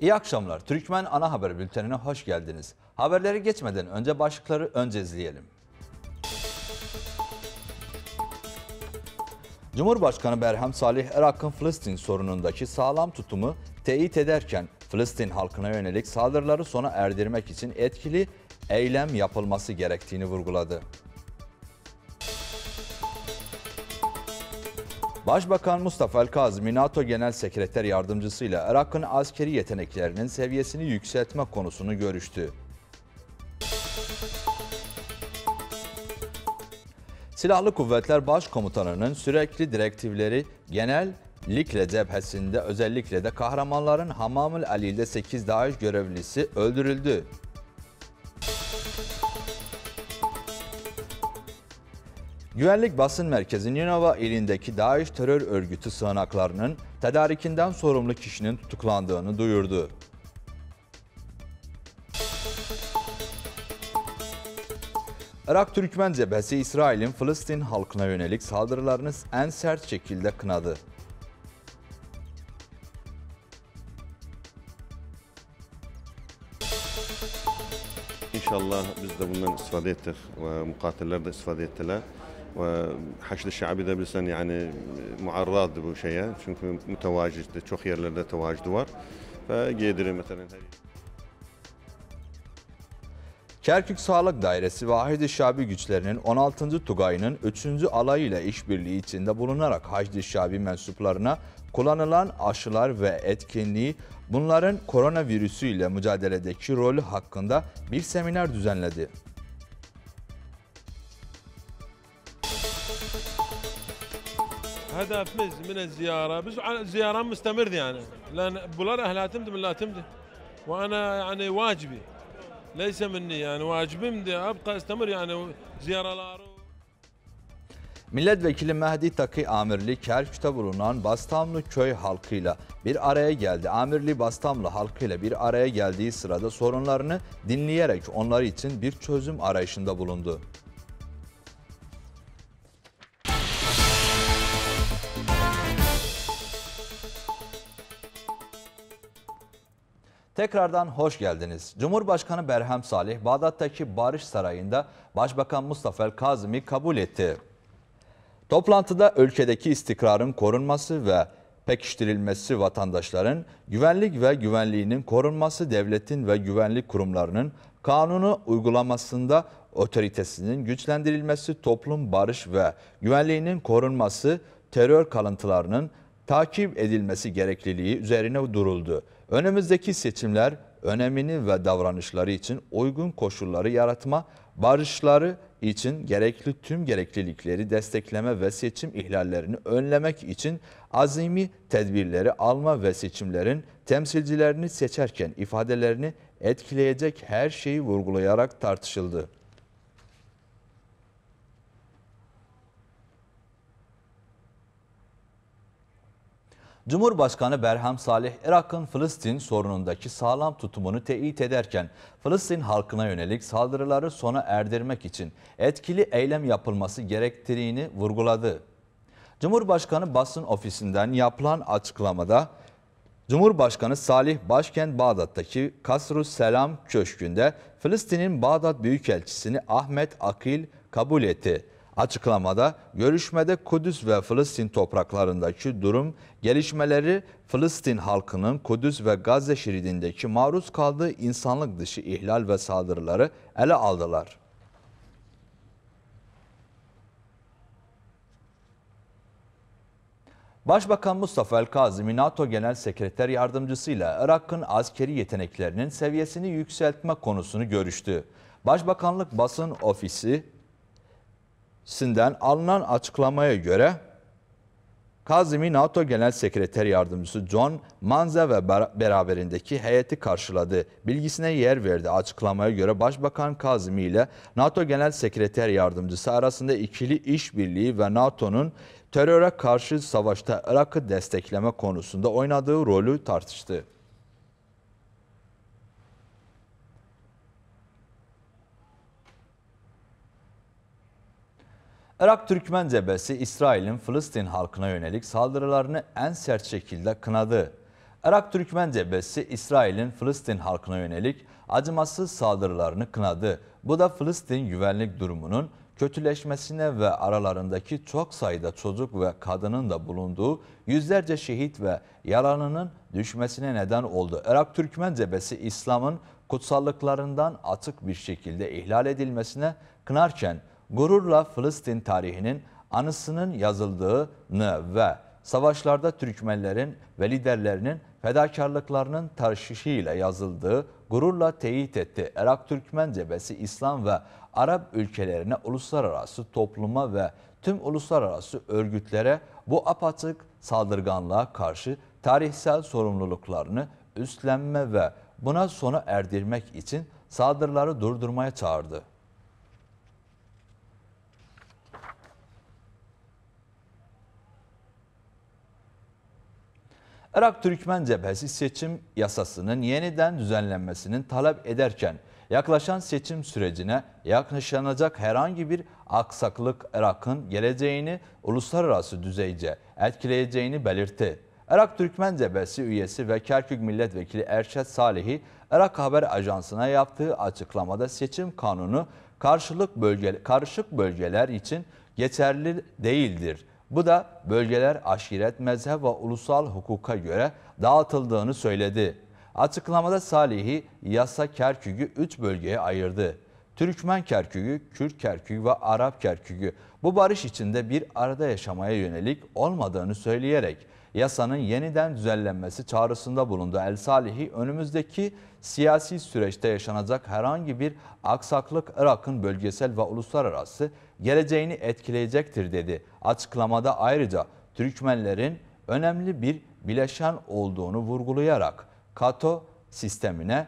İyi akşamlar. Türkmen Ana Haber Bülteni'ne hoş geldiniz. Haberlere geçmeden önce başlıkları önce izleyelim. Cumhurbaşkanı Berhem Salih Erak'ın Filistin sorunundaki sağlam tutumu teyit ederken Filistin halkına yönelik saldırıları sona erdirmek için etkili eylem yapılması gerektiğini vurguladı. Başbakan Mustafa El-Kazmi, NATO Genel Sekreter Yardımcısı ile Irak'ın askeri yeteneklerinin seviyesini yükseltme konusunu görüştü. Silahlı Kuvvetler Başkomutanı'nın sürekli direktifleri genel Likle cephesinde özellikle de kahramanların Hamamül Ali'de 8 DAEŞ görevlisi öldürüldü. Güvenlik Basın Merkezi Ninova ilindeki DAEŞ terör örgütü sığınaklarının tedarikinden sorumlu kişinin tutuklandığını duyurdu. Irak Türkmen Cephesi İsrail'in Filistin halkına yönelik saldırılarını en sert şekilde kınadı. İnşallah biz de bundan istifade ettik. E, Mukateller de istifade ettiler. Ee, Haçlı şabi de bilsen yani e, muarraddı bu şeye. Çünkü mütevacizdi, çok yerlerde tevacidi var. Ve giydirir mesela. Kerkük Sağlık Dairesi ve Hacdi Şabi güçlerinin 16. Tugay'ın 3. alayıyla işbirliği içinde bulunarak Hacdi Şabi mensuplarına kullanılan aşılar ve etkinliği bunların koronavirüsü ile mücadeledeki rolü hakkında bir seminer düzenledi. هدف من الزياره بس الزيارات مستمر يعني لان بولار اهلها تمدي من لا تمدي وانا يعني واجبي ليس مني yani vacibimdi abqa istemir yani ziyaraları. Milletvekili Mehdi Takı Amirli Kerkük'te bulunan Bastamlı köy halkıyla bir araya geldi. Amirli Bastamlı halkıyla bir araya geldiği sırada sorunlarını dinleyerek onları için bir çözüm arayışında bulundu. Tekrardan hoş geldiniz. Cumhurbaşkanı Berhem Salih, Bağdat'taki Barış Sarayı'nda Başbakan Mustafa El Kazım'ı kabul etti. Toplantıda ülkedeki istikrarın korunması ve pekiştirilmesi vatandaşların, güvenlik ve güvenliğinin korunması devletin ve güvenlik kurumlarının kanunu uygulamasında otoritesinin güçlendirilmesi, toplum barış ve güvenliğinin korunması, terör kalıntılarının takip edilmesi gerekliliği üzerine duruldu. Önümüzdeki seçimler önemini ve davranışları için uygun koşulları yaratma, barışları için gerekli tüm gereklilikleri destekleme ve seçim ihlallerini önlemek için azimi tedbirleri alma ve seçimlerin temsilcilerini seçerken ifadelerini etkileyecek her şeyi vurgulayarak tartışıldı. Cumhurbaşkanı Berham Salih Irak'ın Filistin sorunundaki sağlam tutumunu teyit ederken Filistin halkına yönelik saldırıları sona erdirmek için etkili eylem yapılması gerektiğini vurguladı. Cumhurbaşkanı basın ofisinden yapılan açıklamada Cumhurbaşkanı Salih başkent Bağdat'taki Kasr-ı Selam Köşkü'nde Filistin'in Bağdat Büyükelçisini Ahmet Akil kabul etti. Açıklamada görüşmede Kudüs ve Filistin topraklarındaki durum gelişmeleri Filistin halkının Kudüs ve Gazze şeridindeki maruz kaldığı insanlık dışı ihlal ve saldırıları ele aldılar. Başbakan Mustafa El-Kazimi NATO Genel Sekreter ile Irak'ın askeri yeteneklerinin seviyesini yükseltme konusunu görüştü. Başbakanlık Basın Ofisi sinden alınan açıklamaya göre Kazimi NATO Genel Sekreter Yardımcısı John Manza ve beraberindeki heyeti karşıladı. Bilgisine yer verdi. Açıklamaya göre Başbakan Kazimi ile NATO Genel Sekreter Yardımcısı arasında ikili işbirliği ve NATO'nun teröre karşı savaşta Irak'ı destekleme konusunda oynadığı rolü tartıştı. Irak Türkmen Cebesi İsrail'in Filistin halkına yönelik saldırılarını en sert şekilde kınadı. Irak Türkmen Cebesi İsrail'in Filistin halkına yönelik acımasız saldırılarını kınadı. Bu da Filistin güvenlik durumunun kötüleşmesine ve aralarındaki çok sayıda çocuk ve kadının da bulunduğu yüzlerce şehit ve yaranının düşmesine neden oldu. Irak Türkmen Cebesi İslam'ın kutsallıklarından atık bir şekilde ihlal edilmesine kınarken gururla Filistin tarihinin anısının yazıldığını ve savaşlarda Türkmenlerin ve liderlerinin fedakarlıklarının tartışışıyla yazıldığı gururla teyit etti. Irak Türkmen Cebesi İslam ve Arap ülkelerine uluslararası topluma ve tüm uluslararası örgütlere bu apatık saldırganlığa karşı tarihsel sorumluluklarını üstlenme ve buna sona erdirmek için saldırıları durdurmaya çağırdı. Irak-Türkmen cephesi seçim yasasının yeniden düzenlenmesinin talep ederken yaklaşan seçim sürecine yaklaşanacak herhangi bir aksaklık Irak'ın geleceğini uluslararası düzeyce etkileyeceğini belirtti. Irak-Türkmen cephesi üyesi ve Kerkük Milletvekili Erşet Salihi, Irak Haber Ajansı'na yaptığı açıklamada seçim kanunu karşılık bölge, karışık bölgeler için geçerli değildir bu da bölgeler aşiret, mezhep ve ulusal hukuka göre dağıtıldığını söyledi. Açıklamada Salih'i yasa Kerkük'ü 3 bölgeye ayırdı. Türkmen Kerkük'ü, Kürt Kerkük'ü ve Arap Kerkük'ü bu barış içinde bir arada yaşamaya yönelik olmadığını söyleyerek yasanın yeniden düzenlenmesi çağrısında bulundu. El Salih'i önümüzdeki siyasi süreçte yaşanacak herhangi bir aksaklık Irak'ın bölgesel ve uluslararası geleceğini etkileyecektir dedi. Açıklamada ayrıca Türkmenlerin önemli bir bileşen olduğunu vurgulayarak Kato sistemine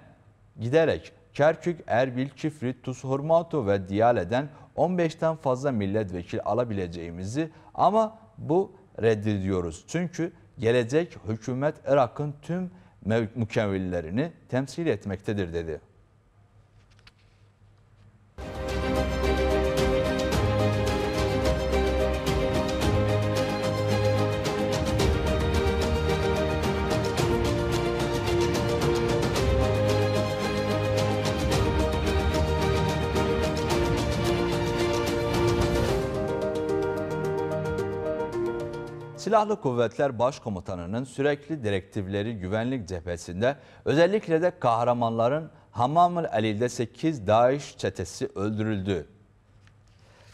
giderek Kerkük, Erbil, Çifrit, Tushurmatu ve Diyale'den 15'ten fazla milletvekili alabileceğimizi ama bu reddediyoruz. Çünkü gelecek hükümet Irak'ın tüm mükemmellerini temsil etmektedir dedi. Silahlı Kuvvetler Başkomutanı'nın sürekli direktifleri güvenlik cephesinde özellikle de kahramanların Hamamül Ali'de 8 Daesh çetesi öldürüldü.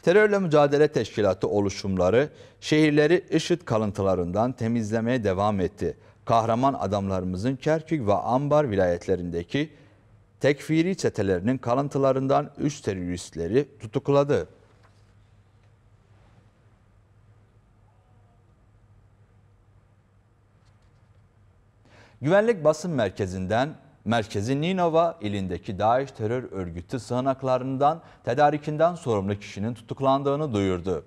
Terörle mücadele teşkilatı oluşumları şehirleri IŞİD kalıntılarından temizlemeye devam etti. Kahraman adamlarımızın Kerkük ve Ambar vilayetlerindeki tekfiri çetelerinin kalıntılarından 3 teröristleri tutukladı. Güvenlik Basın Merkezi'nden Merkezi Ninova ilindeki DAEŞ terör örgütü sığınaklarından tedarikinden sorumlu kişinin tutuklandığını duyurdu.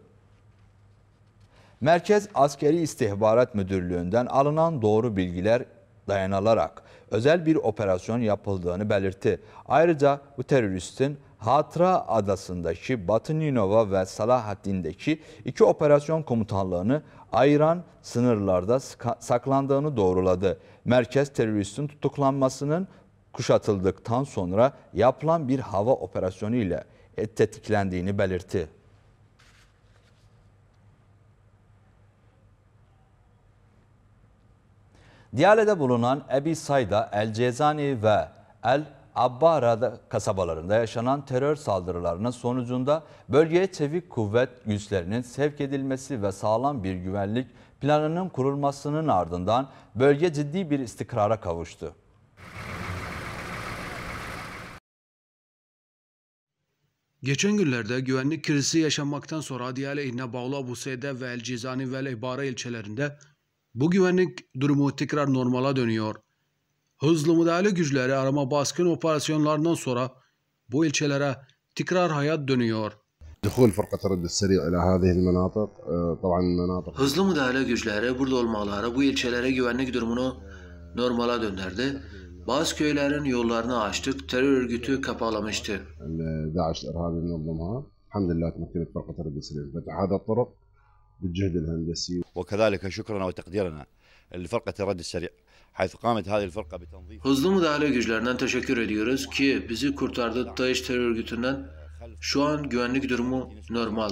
Merkez Askeri İstihbarat Müdürlüğü'nden alınan doğru bilgiler dayanılarak özel bir operasyon yapıldığını belirtti. Ayrıca bu teröristin Hatra Adası'ndaki Batı Ninova ve Salahaddin'deki iki operasyon komutanlığını ayıran sınırlarda saklandığını doğruladı. Merkez teröristin tutuklanmasının kuşatıldıktan sonra yapılan bir hava operasyonu ile e, tetiklendiğini belirtti. Diyale'de bulunan Ebi Sayda, El Cezani ve El Abbara kasabalarında yaşanan terör saldırılarının sonucunda bölgeye çevik kuvvet güçlerinin sevk edilmesi ve sağlam bir güvenlik planının kurulmasının ardından bölge ciddi bir istikrara kavuştu. Geçen günlerde güvenlik krizi yaşanmaktan sonra Diyale İnne Bağla Buse'de ve El Cizani ve El İbara ilçelerinde bu güvenlik durumu tekrar normala dönüyor hızlı müdahale güçleri arama baskın operasyonlarından sonra bu ilçelere tekrar hayat dönüyor. Hızlı müdahale güçleri burada olmaları bu ilçelere güvenlik durumunu normala döndürdü. Bazı köylerin yollarını açtık, terör örgütü kapalamıştı. Hamdülillah tmekkenet Farkat Arabi Suriye Fetihada الطرق بالجهد الهندسي وكذلك شكرنا وتقديرنا لفرقة الرد السريع Hızlı müdahale güçlerinden teşekkür ediyoruz ki bizi kurtardı DAEŞ terör örgütünden. Şu an güvenlik durumu normal.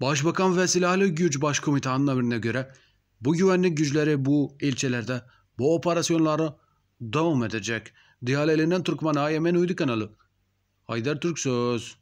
Başbakan ve Silahlı Güç Başkomutanı'nın emrine göre bu güvenlik güçleri bu ilçelerde bu operasyonları devam edecek. Diyalelinden Türkmen AYM'nin uydu kanalı. Haydar Türk Söz.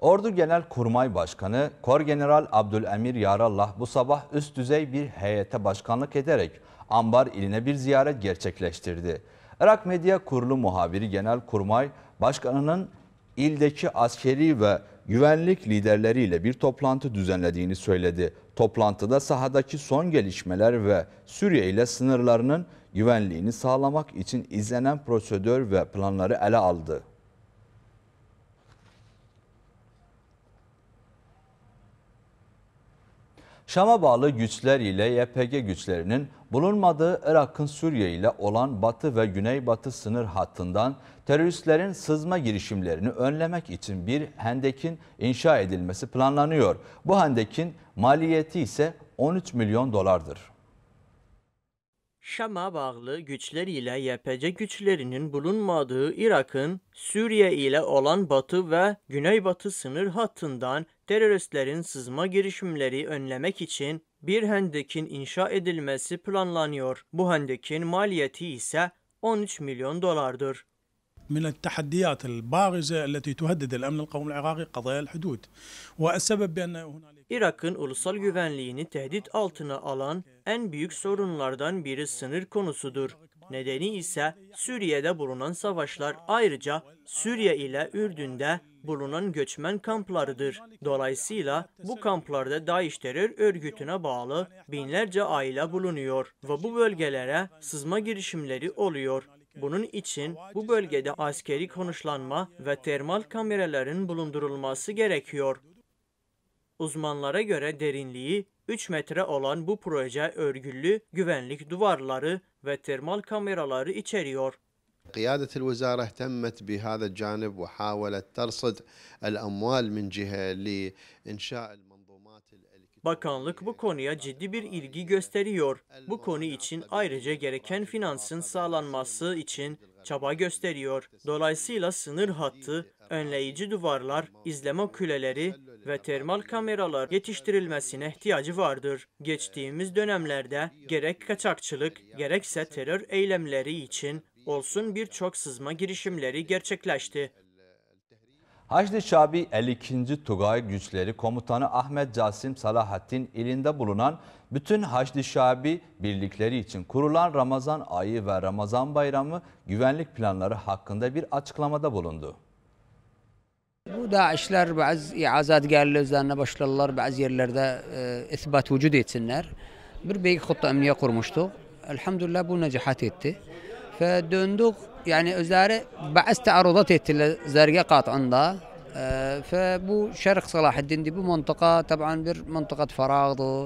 Ordu Genel Kurmay Başkanı Kor Korgeneral Abdülemir Yarallah bu sabah üst düzey bir heyete başkanlık ederek Ambar iline bir ziyaret gerçekleştirdi. Irak Medya Kurulu muhabiri Genel Kurmay Başkanı'nın ildeki askeri ve güvenlik liderleriyle bir toplantı düzenlediğini söyledi. Toplantıda sahadaki son gelişmeler ve Suriye ile sınırlarının güvenliğini sağlamak için izlenen prosedür ve planları ele aldı. Şam'a bağlı güçler ile YPG güçlerinin bulunmadığı Irak'ın Suriye ile olan batı ve güneybatı sınır hattından teröristlerin sızma girişimlerini önlemek için bir hendekin inşa edilmesi planlanıyor. Bu hendekin maliyeti ise 13 milyon dolardır. Şam'a bağlı güçleriyle YPC güçlerinin bulunmadığı Irak'ın Suriye ile olan batı ve güneybatı sınır hattından teröristlerin sızma girişimleri önlemek için bir hendekin inşa edilmesi planlanıyor. Bu hendekin maliyeti ise 13 milyon dolardır. من التحديات البارزة التي تهدد الأمن القومي العراقي قضايا الحدود والسبب بأن هنالك Irak'ın ulusal güvenliğini tehdit altına alan en büyük sorunlardan biri sınır konusudur. Nedeni ise Suriye'de bulunan savaşlar ayrıca Suriye ile Ürdün'de bulunan göçmen kamplarıdır. Dolayısıyla bu kamplarda DAEŞ terör örgütüne bağlı binlerce aile bulunuyor ve bu bölgelere sızma girişimleri oluyor. Bunun için bu bölgede askeri konuşlanma ve termal kameraların bulundurulması gerekiyor. Uzmanlara göre derinliği 3 metre olan bu proje örgüllü güvenlik duvarları ve termal kameraları içeriyor. قيادة الوزارة اهتمت بهذا الجانب وحاولت ترصد الأموال من جهة لإنشاء Bakanlık bu konuya ciddi bir ilgi gösteriyor. Bu konu için ayrıca gereken finansın sağlanması için çaba gösteriyor. Dolayısıyla sınır hattı, önleyici duvarlar, izleme küleleri ve termal kameralar yetiştirilmesine ihtiyacı vardır. Geçtiğimiz dönemlerde gerek kaçakçılık gerekse terör eylemleri için olsun birçok sızma girişimleri gerçekleşti. Hacı Şabi 52. Tugay Güçleri Komutanı Ahmet Casim Salahattin ilinde bulunan bütün Haçlı Şabi birlikleri için kurulan Ramazan ayı ve Ramazan bayramı güvenlik planları hakkında bir açıklamada bulundu. Bu da işler bazı azadgarlar üzerine başlarlar bazı yerlerde e, ispat vücut etsinler. Bir büyük hutta emniye kurmuştuk. Elhamdülillah bu necahat etti. Ve döndük yani özləri bəzi təarrudat etdilər zərgə qatında. فبو شرق صلاح الدين دي bir طبعا بر منطقة فراغ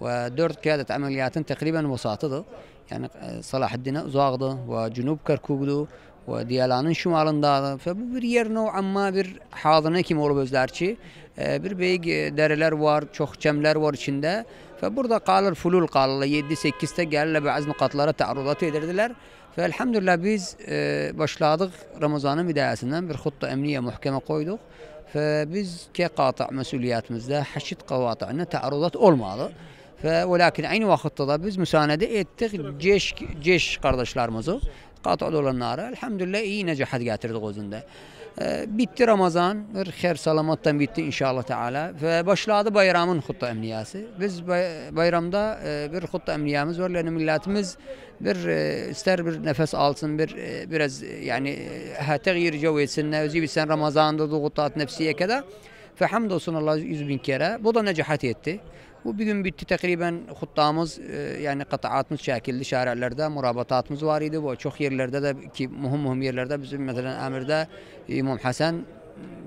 ودور قيادة عمليات تقريبا Yani يعني صلاح الدين زاغدة وجنوب كركوك Diyalanın şimalındadır. Və bu bir yer növ amma bir hadinə kim olub özlərçi. Bir böyük dereler var, çox cəmlər var içində. Və burada qalır, fulul qalırlar. 7-8-də gəlirlər bəzi nüqatlara təarrudat edirdilər. Elhamdülillah biz e, başladık Ramazanın bidayəsindən bir xutta əmniyə mühkəmə qoyduq və biz ki qatı məsuliyyətimizdə həşid qavatına təarrudat olmalı. ولكن عين vaxtda da biz müsənədə etdik ceş ceş qardaşlarımızı qatı olanlara elhamdülillah iyi nəcahat gətirdik özündə. Ee, bitti Ramazan, xeyr salamatdan bitti inşallah Teala ve başladı bayramın xutta emniyası. Biz bayramda e, bir xutta emniyamız var. Yani milletimiz bir e, ister bir nefes alsın, bir e, biraz yani hatta gir etsin. Özü bilsen Ramazan'da da xuttat nefsiye kadar. Ve hamdolsun Allah yüz bin kere. Bu da necahat etti. Bu bir bitti təqribən xuttamız, e, yani qataatımız şəkilli şəhərlərdə mürabatatımız var idi. Bu çok yerlərdə də ki, mühüm-mühüm yerlərdə bizim məsələn Əmirdə İmam Həsən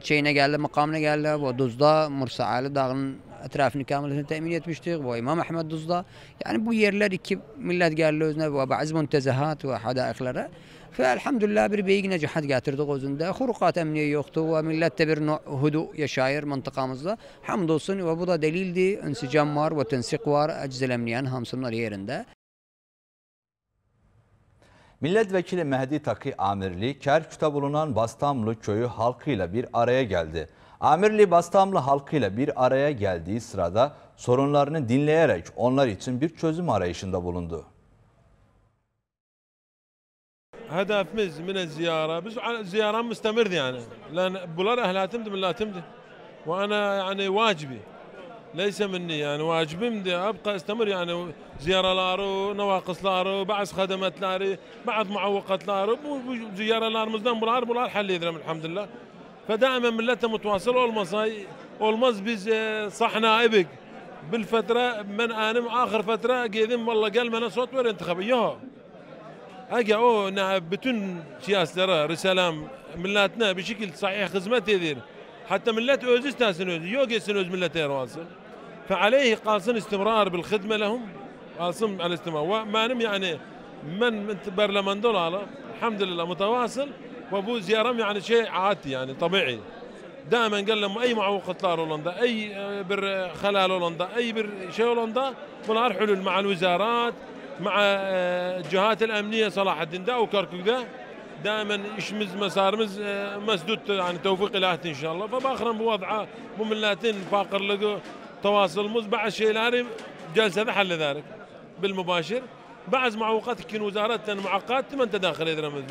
şeyinə gəldi, məqamına gəldi. Bu Duzda Mursa Ali dağının ətrafını kamilətini təmin etmişdik. Bu İmam Əhməd Duzda. yani bu yerlər iki millət gəldi özünə və bəzi müntəzəhat və hədaiqlərə. Elhamdülillah bir beyi yine cihat getirdik özünde. Hurukat emniye yoktu ve millette bir hudu yaşayır mıntıkamızda. Hamdolsun ve bu da delildi. Önsicam var ve tensik var. Eczel emniyen hamsınlar yerinde. Milletvekili Mehdi Taki Amirli, Kerkük'te bulunan Bastamlı köyü halkıyla bir araya geldi. Amirli Bastamlı halkıyla bir araya geldiği sırada sorunlarını dinleyerek onlar için bir çözüm arayışında bulundu. هدف مز من الزيارة بس زياره مستمر يعني لأن بولارة لا من لا تمد وأنا يعني واجبي ليس مني يعني واجبي مدي أبقى أستمر يعني زيارة لارو نواقص لارو بعض خدمات لاري بعض معوقات لارو زيارة لار مزدان بولار بولار حل يدرم الحمد لله فدائما ملته متواصل والمصاي والمص بيز آه، صح نائبك بالفترة من أنا آخر فترة قاعدين والله قال من صوت وين انتخب إياها هكا او بتون سياس ترى رسالام ملاتنا بشكل صحيح خدمات يدير حتى ملات اوزيس سنوز يوغي سنوز ملات واصل فعليه قاصن استمرار بالخدمه لهم قاصن على الاستمرار وما نم يعني من برلمان دول الحمد لله متواصل وابو زيارم يعني شيء عادي يعني طبيعي دائما قال لهم اي معوق طار هولندا اي بر خلال هولندا اي بر شيء هولندا منار حلول مع الوزارات مع الجهات آه، الامنيه صلاح الدين دا وكركوك دا دائما يشمز مسارمز آه، مسدود يعني توفيق الهات ان شاء الله فباخرا بوضعه مملاتين فاقر لقو تواصل مز بعد شيء لاري جلسه ذا حل ذلك بالمباشر بعد مع وقت كن وزارة معقات من تداخل إذا مثلا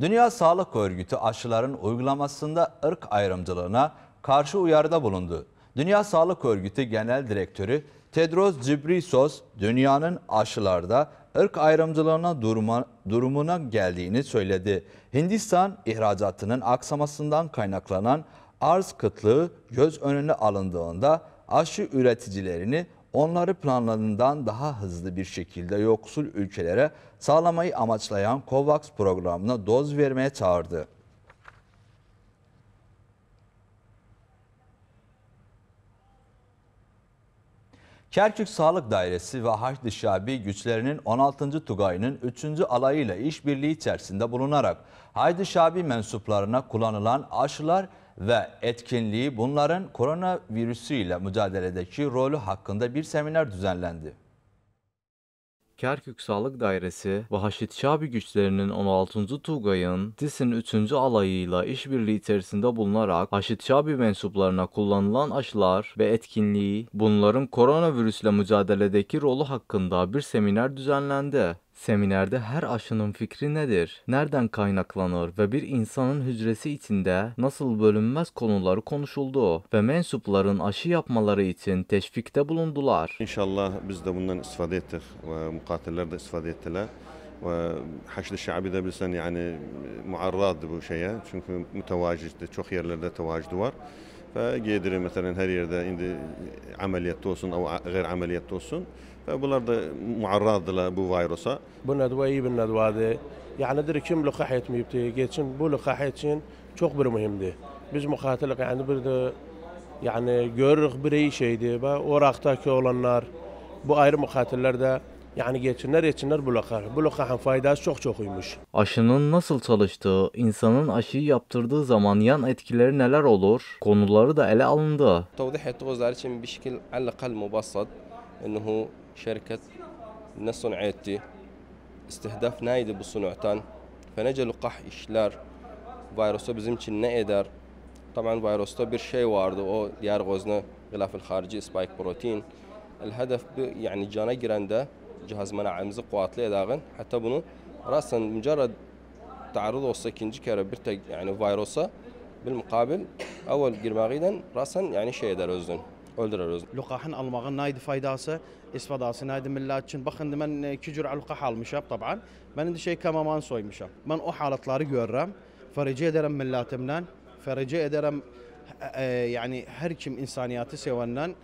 Dünya Sağlık Örgütü aşıların uygulamasında ırk ayrımcılığına karşı uyarıda bulundu. Dünya Sağlık Örgütü Genel Direktörü Tedros Ghebreyesus dünyanın aşılarda ırk ayrımcılığına durma, durumuna geldiğini söyledi. Hindistan ihracatının aksamasından kaynaklanan arz kıtlığı göz önüne alındığında aşı üreticilerini onları planlarından daha hızlı bir şekilde yoksul ülkelere sağlamayı amaçlayan COVAX programına doz vermeye çağırdı. Kerkük Sağlık Dairesi ve Haçlı Şabi güçlerinin 16. Tugay'ın 3. alayıyla işbirliği içerisinde bulunarak Haçlı Şabi mensuplarına kullanılan aşılar ve etkinliği bunların koronavirüsüyle mücadeledeki rolü hakkında bir seminer düzenlendi. Kerkük Sağlık Dairesi ve Haşit Şabi güçlerinin 16. Tugay'ın DİS'in 3. alayıyla işbirliği içerisinde bulunarak Haşit Şabi mensuplarına kullanılan aşılar ve etkinliği bunların koronavirüsle mücadeledeki rolü hakkında bir seminer düzenlendi. Seminerde her aşının fikri nedir? Nereden kaynaklanır ve bir insanın hücresi içinde nasıl bölünmez konuları konuşuldu ve mensupların aşı yapmaları için teşvikte bulundular. İnşallah biz de bundan istifade ettik ve mukatiller de istifade ettiler. Ve Haçlı Şabi de bilsen yani muarraddı bu şeye çünkü mütevacizdi, çok yerlerde tevacidi var gedirir məsələn hər yerdə indi əməliyyatda olsun, qeyri-əməliyyatda olsun. Və bunlar da muarraddılar bu virusa. Bu nədvə iyi bir nədvədir. Yəni deyir kim lüqah etməyibdi. Geçin bu lüqah üçün çox bir mühimdir. Biz müxatiliq yəni bir də yəni görürük bir iyi şeydir və o raqdakı olanlar bu ayrı müxatillər də yani geçinler geçinler bulakar. Bulaka hem faydası çok çok iyiymiş. Aşının nasıl çalıştığı, insanın aşıyı yaptırdığı zaman yan etkileri neler olur? Konuları da ele alındı. Tavdih ettiğimizler için bir şekil alakal mubassat. Ennehu şirket ne sunuyetti? İstihdaf neydi bu sunu'tan? Fenece lukah işler. Virüsü bizim için ne eder? Tabii virüste bir şey vardı. O diğer gözne gılafil harici spike protein. الهدف يعني جانا جراندا cihaz mena'imizi kuvvetli edağın. Hatta bunu rastan, mücerred تعرض olsa ikinci kere bir tek yani virusa bil mukabil evvel girmağıyla rasen yani şey eder özün. Öldürür özün. Lukahin almağın naydı faydası, isfadası naydı millet için. Bakın ben iki cür'a lukah almışam taban. Ben de şey kamaman soymuşam. Ben o halatları görürüm. Ferici ederim milletimden. Ferici ederim yani her kim insaniyatı sevenden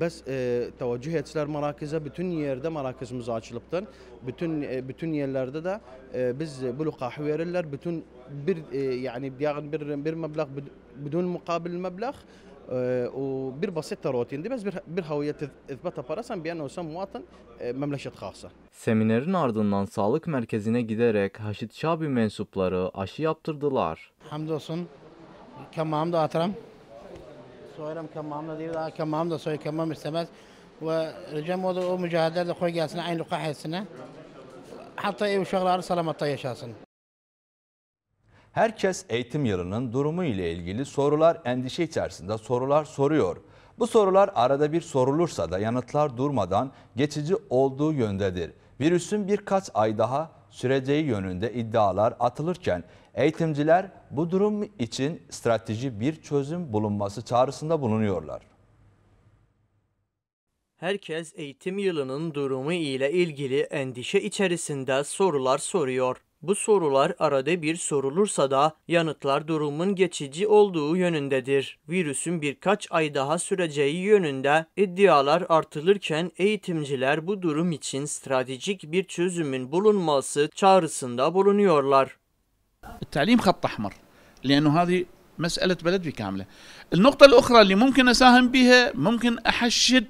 Bəs e, təvəccüh etçilər mərakizə bütün yerdə mərakizimiz açılıbdır. Bütün e, bütün yerlərdə də e, biz bu lüqahı verirlər. Bütün bir e, yəni yəqin bir bir məbləğ بدون مقابل مبلغ وبير بسيطه روتين دي بس bir اثباتها parasam بانه سم مواطن memleket خاصه. Seminerin ardından sağlık merkezine giderek Haşit Şabi mensupları aşı yaptırdılar. Hamdolsun. Kemamda atıram. سویرم که مام ندید آه که مام دستوی که مام استمز و رجم وضع او مجاهدات خوی جاسنا عین لقاح السنه حتى ev uşaqları salamatta yaşasın. Herkes eğitim yılının durumu ile ilgili sorular endişe içerisinde sorular soruyor. Bu sorular arada bir sorulursa da yanıtlar durmadan geçici olduğu yöndedir. Virüsün birkaç ay daha süreceği yönünde iddialar atılırken Eğitimciler bu durum için strateji bir çözüm bulunması çağrısında bulunuyorlar. Herkes eğitim yılının durumu ile ilgili endişe içerisinde sorular soruyor. Bu sorular arada bir sorulursa da yanıtlar durumun geçici olduğu yönündedir. Virüsün birkaç ay daha süreceği yönünde iddialar artılırken eğitimciler bu durum için stratejik bir çözümün bulunması çağrısında bulunuyorlar. التعليم خط أحمر لأنه هذه مسألة بلد بكاملة النقطة الأخرى اللي ممكن أساهم بها ممكن أحشد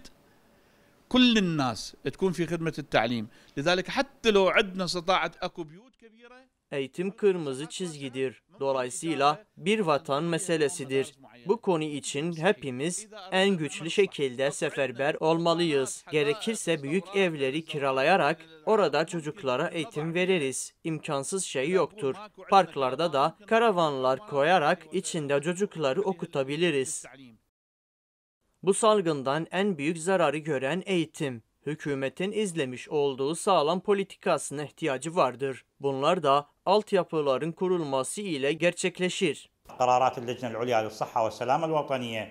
كل الناس تكون في خدمة التعليم لذلك حتى لو عندنا استطاعت أكو بيوت كبيرة Eğitim kırmızı çizgidir. Dolayısıyla bir vatan meselesidir. Bu konu için hepimiz en güçlü şekilde seferber olmalıyız. Gerekirse büyük evleri kiralayarak orada çocuklara eğitim veririz. İmkansız şey yoktur. Parklarda da karavanlar koyarak içinde çocukları okutabiliriz. Bu salgından en büyük zararı gören eğitim hükümetin izlemiş olduğu sağlam politikasına ihtiyacı vardır. Bunlar da altyapıların kurulması ile gerçekleşir. قرارات اللجنة العليا للصحة والسلامة الوطنية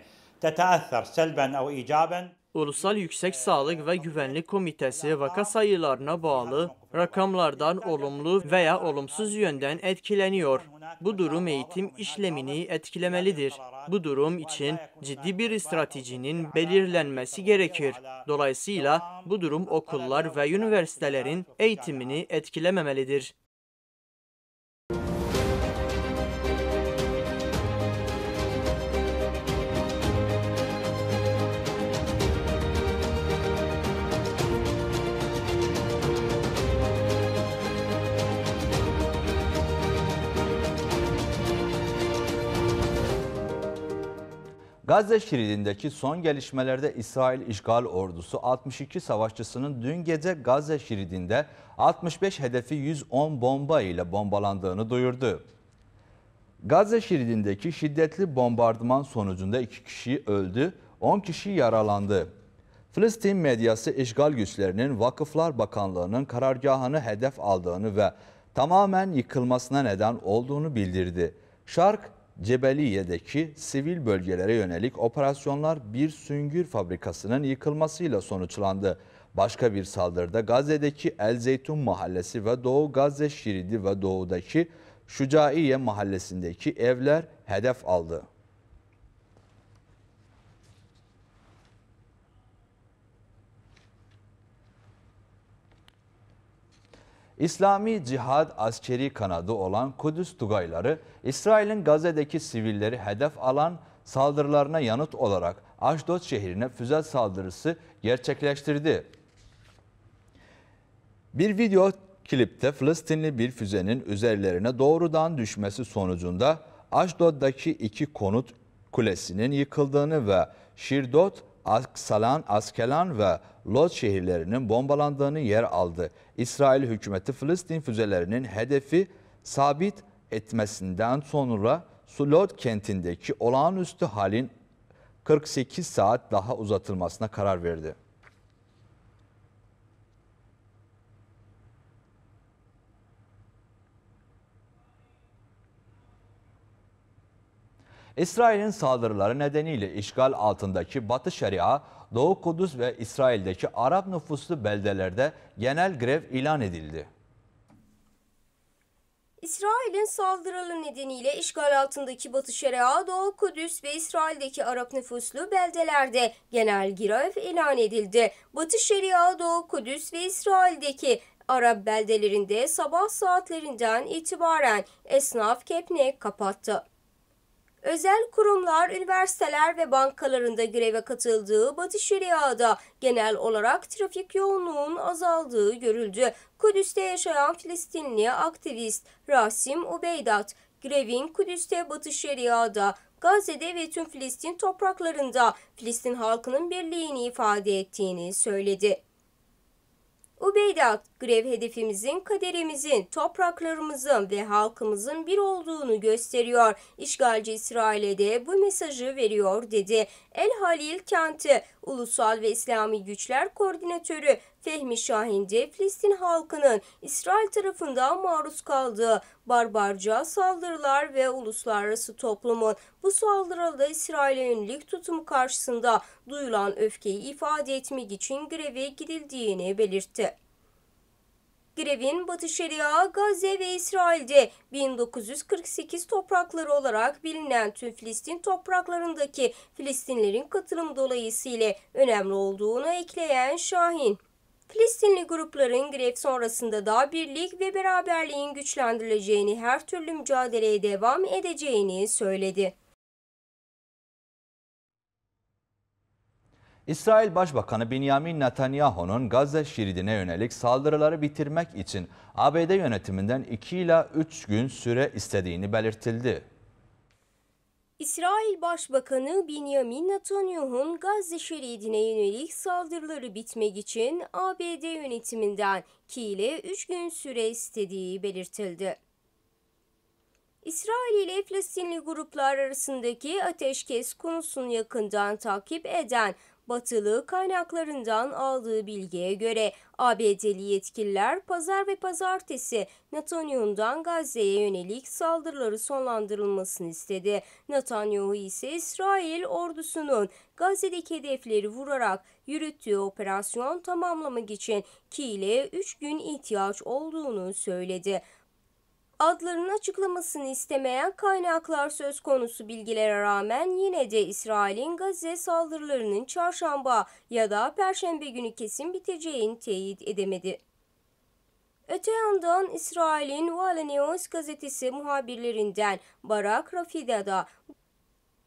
تتأثر سلبا أو إيجابا Ulusal Yüksek Sağlık ve Güvenlik Komitesi vaka sayılarına bağlı rakamlardan olumlu veya olumsuz yönden etkileniyor. Bu durum eğitim işlemini etkilemelidir. Bu durum için ciddi bir stratejinin belirlenmesi gerekir. Dolayısıyla bu durum okullar ve üniversitelerin eğitimini etkilememelidir. Gazze şeridindeki son gelişmelerde İsrail işgal ordusu 62 savaşçısının dün gece Gazze şeridinde 65 hedefi 110 bomba ile bombalandığını duyurdu. Gazze şeridindeki şiddetli bombardıman sonucunda 2 kişi öldü, 10 kişi yaralandı. Filistin medyası işgal güçlerinin Vakıflar Bakanlığı'nın karargahını hedef aldığını ve tamamen yıkılmasına neden olduğunu bildirdi. Şark Cebeliye'deki sivil bölgelere yönelik operasyonlar bir süngür fabrikasının yıkılmasıyla sonuçlandı. Başka bir saldırıda Gazze'deki El Zeytun Mahallesi ve Doğu Gazze Şiridi ve doğudaki Şucaiye Mahallesi'ndeki evler hedef aldı. İslami Cihad askeri kanadı olan Kudüs Tugayları, İsrail'in Gazze'deki sivilleri hedef alan saldırılarına yanıt olarak Aşdod şehrine füze saldırısı gerçekleştirdi. Bir video klipte Filistinli bir füzenin üzerlerine doğrudan düşmesi sonucunda Aşdod'daki iki konut kulesinin yıkıldığını ve Şirdot, Aksalan, Askelan ve Lod şehirlerinin bombalandığını yer aldı. İsrail hükümeti Filistin füzelerinin hedefi sabit etmesinden sonra Lod kentindeki olağanüstü halin 48 saat daha uzatılmasına karar verdi. İsrail'in saldırıları nedeniyle işgal altındaki Batı Şeria Doğu Kudüs ve İsrail'deki Arap nüfuslu beldelerde genel grev ilan edildi. İsrail'in saldırıları nedeniyle işgal altındaki Batı Şeria, Doğu Kudüs ve İsrail'deki Arap nüfuslu beldelerde genel grev ilan edildi. Batı Şeria, Doğu Kudüs ve İsrail'deki Arap beldelerinde sabah saatlerinden itibaren esnaf kepnek kapattı. Özel kurumlar, üniversiteler ve bankalarında greve katıldığı Batı Şeria'da genel olarak trafik yoğunluğunun azaldığı görüldü. Kudüs'te yaşayan Filistinli aktivist Rasim Ubeydat, grevin Kudüs'te Batı Şeria'da Gazze'de ve tüm Filistin topraklarında Filistin halkının birliğini ifade ettiğini söyledi. Ubeydat, grev hedefimizin, kaderimizin, topraklarımızın ve halkımızın bir olduğunu gösteriyor. İşgalci İsrail'e de bu mesajı veriyor dedi. El Halil kenti Ulusal ve İslami Güçler Koordinatörü Fehmi Şahin de Filistin halkının İsrail tarafından maruz kaldığı barbarca saldırılar ve uluslararası toplumun bu saldırıda İsrail'e yönelik tutumu karşısında duyulan öfkeyi ifade etmek için greve gidildiğini belirtti. Grevin Batı Şeria, Gazze ve İsrail'de 1948 toprakları olarak bilinen tüm Filistin topraklarındaki Filistinlerin katılım dolayısıyla önemli olduğunu ekleyen Şahin. Filistinli grupların grev sonrasında da birlik ve beraberliğin güçlendirileceğini her türlü mücadeleye devam edeceğini söyledi. İsrail Başbakanı Benjamin Netanyahu'nun Gazze şeridine yönelik saldırıları bitirmek için ABD yönetiminden 2 ila 3 gün süre istediğini belirtildi. İsrail Başbakanı Benjamin Netanyahu'nun Gazze şeridine yönelik saldırıları bitmek için ABD yönetiminden 2 ile 3 gün süre istediği belirtildi. İsrail ile Filistinli gruplar arasındaki ateşkes konusunu yakından takip eden Batılı kaynaklarından aldığı bilgiye göre ABD'li yetkililer pazar ve pazartesi Netanyahu'dan Gazze'ye yönelik saldırıları sonlandırılmasını istedi. Netanyahu ise İsrail ordusunun Gazze'deki hedefleri vurarak yürüttüğü operasyon tamamlamak için Ki ile 3 gün ihtiyaç olduğunu söyledi adlarının açıklamasını istemeyen kaynaklar söz konusu bilgilere rağmen yine de İsrail'in Gazze saldırılarının çarşamba ya da perşembe günü kesin biteceğini teyit edemedi. Öte yandan İsrail'in Vale News gazetesi muhabirlerinden Barak Rafida da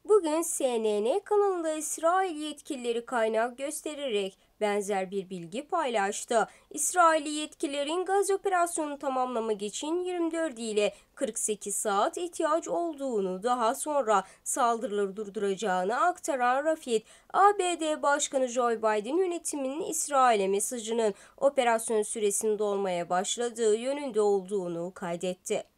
bugün CNN kanalında İsrail yetkilileri kaynak göstererek benzer bir bilgi paylaştı. İsrail yetkilerin gaz operasyonunu tamamlamak için 24 ile 48 saat ihtiyaç olduğunu daha sonra saldırıları durduracağını aktaran Rafid, ABD Başkanı Joe Biden yönetiminin İsrail'e mesajının operasyon süresinde olmaya başladığı yönünde olduğunu kaydetti.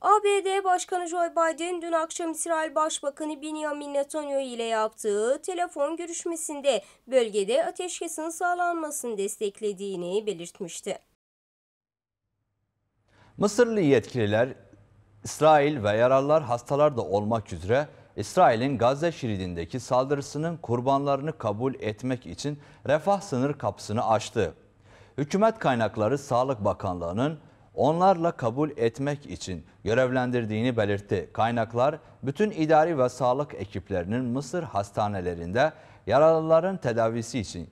ABD Başkanı Joe Biden dün akşam İsrail Başbakanı Benjamin Netanyahu ile yaptığı telefon görüşmesinde bölgede ateşkesin sağlanmasını desteklediğini belirtmişti. Mısırlı yetkililer İsrail ve yaralılar hastalar da olmak üzere İsrail'in Gazze şeridindeki saldırısının kurbanlarını kabul etmek için refah sınır kapısını açtı. Hükümet kaynakları Sağlık Bakanlığı'nın onlarla kabul etmek için görevlendirdiğini belirtti. Kaynaklar bütün idari ve sağlık ekiplerinin Mısır hastanelerinde yaralıların tedavisi için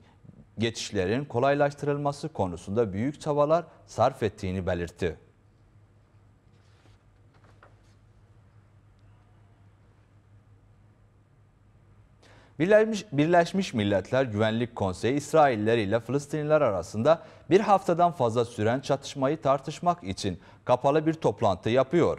geçişlerin kolaylaştırılması konusunda büyük çabalar sarf ettiğini belirtti. Birleşmiş, Birleşmiş Milletler Güvenlik Konseyi İsrailler ile Filistinliler arasında bir haftadan fazla süren çatışmayı tartışmak için kapalı bir toplantı yapıyor.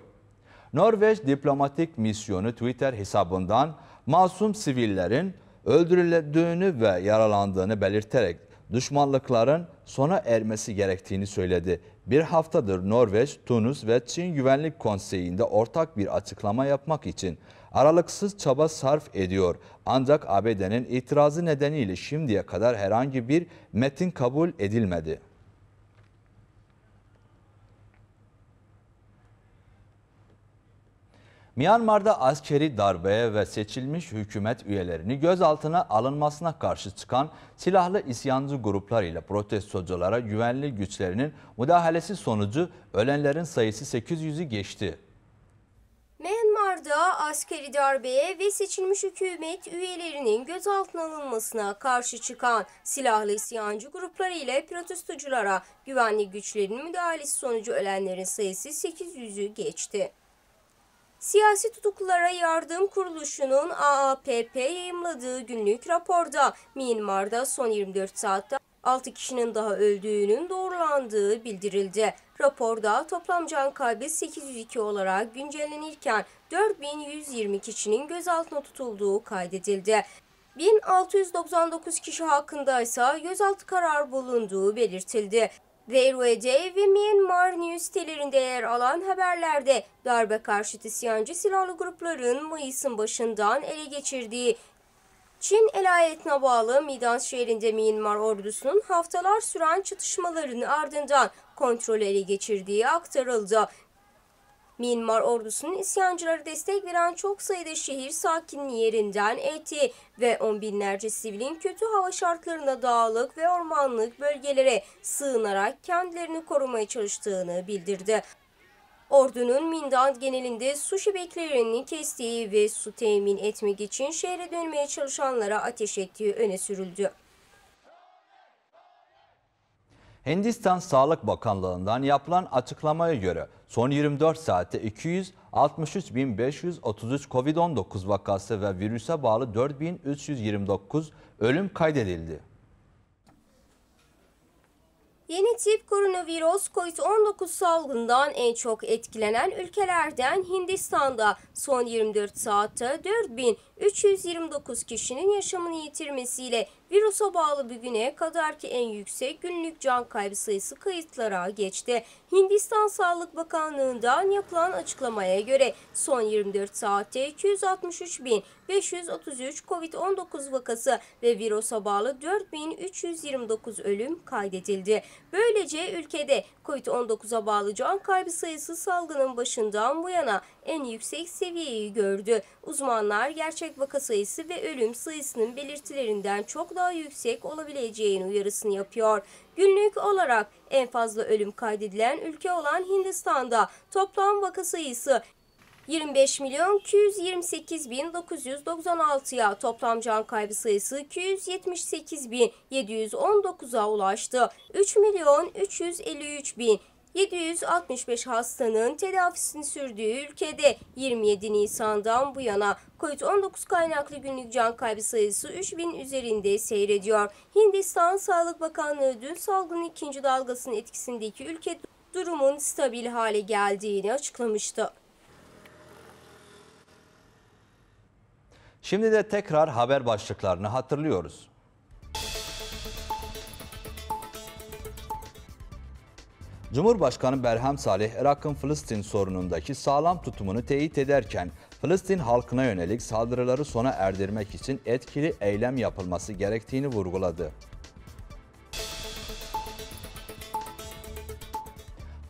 Norveç diplomatik misyonu Twitter hesabından masum sivillerin öldürüldüğünü ve yaralandığını belirterek düşmanlıkların sona ermesi gerektiğini söyledi. Bir haftadır Norveç, Tunus ve Çin Güvenlik Konseyi'nde ortak bir açıklama yapmak için aralıksız çaba sarf ediyor. Ancak ABD'nin itirazı nedeniyle şimdiye kadar herhangi bir metin kabul edilmedi. Myanmar'da askeri darbeye ve seçilmiş hükümet üyelerini gözaltına alınmasına karşı çıkan silahlı isyancı gruplar ile protestoculara güvenli güçlerinin müdahalesi sonucu ölenlerin sayısı 800'ü geçti. Katar'da askeri darbeye ve seçilmiş hükümet üyelerinin gözaltına alınmasına karşı çıkan silahlı isyancı grupları ile protestoculara güvenlik güçlerinin müdahalesi sonucu ölenlerin sayısı 800'ü geçti. Siyasi tutuklulara yardım kuruluşunun AAPP yayımladığı günlük raporda Myanmar'da son 24 saatte 6 kişinin daha öldüğünün doğrulandığı bildirildi. Raporda toplam can kaybı 802 olarak güncellenirken 4120 kişinin gözaltına tutulduğu kaydedildi. 1699 kişi hakkında ise gözaltı kararı bulunduğu belirtildi. VRD ve Myanmar News sitelerinde yer alan haberlerde darbe karşıtı isyancı silahlı grupların Mayıs'ın başından ele geçirdiği Çin eyaletine bağlı Midans şehrinde Myanmar ordusunun haftalar süren çatışmaların ardından kontrol ele geçirdiği aktarıldı. Myanmar ordusunun isyancılara destek veren çok sayıda şehir sakinini yerinden etti ve on binlerce sivilin kötü hava şartlarında dağlık ve ormanlık bölgelere sığınarak kendilerini korumaya çalıştığını bildirdi. Ordunun Mindan genelinde su şebeklerini kestiği ve su temin etmek için şehre dönmeye çalışanlara ateş ettiği öne sürüldü. Hindistan Sağlık Bakanlığı'ndan yapılan açıklamaya göre son 24 saatte 263.533 COVID-19 vakası ve virüse bağlı 4.329 ölüm kaydedildi. Yeni tip koronavirüs COVID-19 salgından en çok etkilenen ülkelerden Hindistan'da son 24 saatte 329 kişinin yaşamını yitirmesiyle virusa bağlı bir güne kadar ki en yüksek günlük can kaybı sayısı kayıtlara geçti. Hindistan Sağlık Bakanlığı'ndan yapılan açıklamaya göre son 24 saatte 263.533 COVID-19 vakası ve virusa bağlı 4.329 ölüm kaydedildi. Böylece ülkede COVID-19'a bağlı can kaybı sayısı salgının başından bu yana en yüksek seviyeyi gördü. Uzmanlar gerçek Covid vaka sayısı ve ölüm sayısının belirtilerinden çok daha yüksek olabileceğini uyarısını yapıyor. Günlük olarak en fazla ölüm kaydedilen ülke olan Hindistan'da toplam vaka sayısı 25 milyon 228 bin 996'ya toplam can kaybı sayısı 278 bin 719'a ulaştı. 3 milyon 353 bin 765 hastanın tedavisini sürdüğü ülkede 27 Nisan'dan bu yana COVID-19 kaynaklı günlük can kaybı sayısı 3000 üzerinde seyrediyor. Hindistan Sağlık Bakanlığı dün salgının ikinci dalgasının etkisindeki ülke durumun stabil hale geldiğini açıklamıştı. Şimdi de tekrar haber başlıklarını hatırlıyoruz. Cumhurbaşkanı Berhem Salih, Irak'ın Filistin sorunundaki sağlam tutumunu teyit ederken, Filistin halkına yönelik saldırıları sona erdirmek için etkili eylem yapılması gerektiğini vurguladı.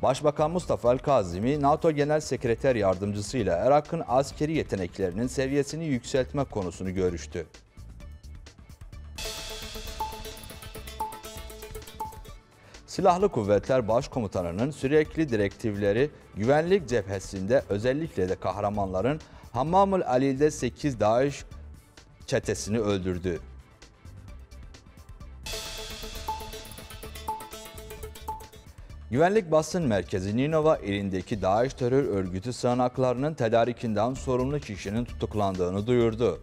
Başbakan Mustafa El Kazimi, NATO Genel Sekreter Yardımcısı ile Irak'ın askeri yeteneklerinin seviyesini yükseltme konusunu görüştü. Silahlı Kuvvetler Başkomutanı'nın sürekli direktifleri güvenlik cephesinde özellikle de kahramanların Hammamül Ali'de 8 DAEŞ çetesini öldürdü. Güvenlik Basın Merkezi Ninova ilindeki DAEŞ terör örgütü sığınaklarının tedarikinden sorumlu kişinin tutuklandığını duyurdu.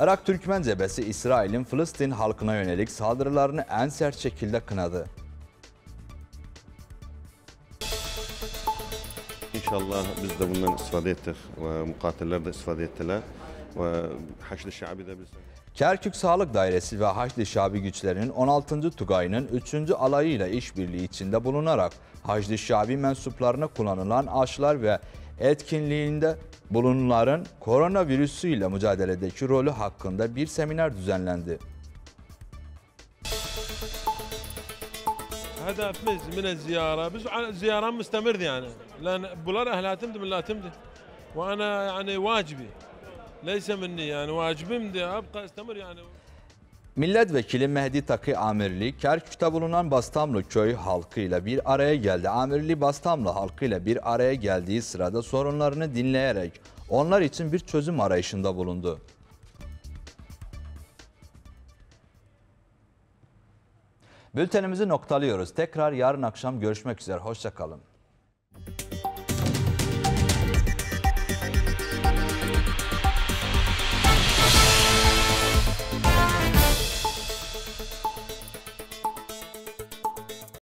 Irak Türkmen Cebesi İsrail'in Filistin halkına yönelik saldırılarını en sert şekilde kınadı. İnşallah biz de bundan istifade ettik ve mukatiller de istifade ettiler ve Haçlı Şabi de biz. Kerkük Sağlık Dairesi ve Haçlı Şabi güçlerinin 16. Tugay'ın 3. alayıyla işbirliği içinde bulunarak Haçlı Şabi mensuplarına kullanılan aşlar ve etkinliğinde bulunanların koronavirüsüyle mücadeledeki rolü hakkında bir seminer düzenlendi. هدفimiz من الزيارة بس زيارة مستمر يعني لأن بولار أهلها تمدي من لا تمدي وأنا يعني واجبي ليس مني يعني واجبي أبقى أستمر يعني Milletvekili Mehdi Takı Amirli, Kerkük'te bulunan Bastamlı köy halkıyla bir araya geldi. Amirli Bastamlı halkıyla bir araya geldiği sırada sorunlarını dinleyerek onlar için bir çözüm arayışında bulundu. Bültenimizi noktalıyoruz. Tekrar yarın akşam görüşmek üzere. Hoşçakalın.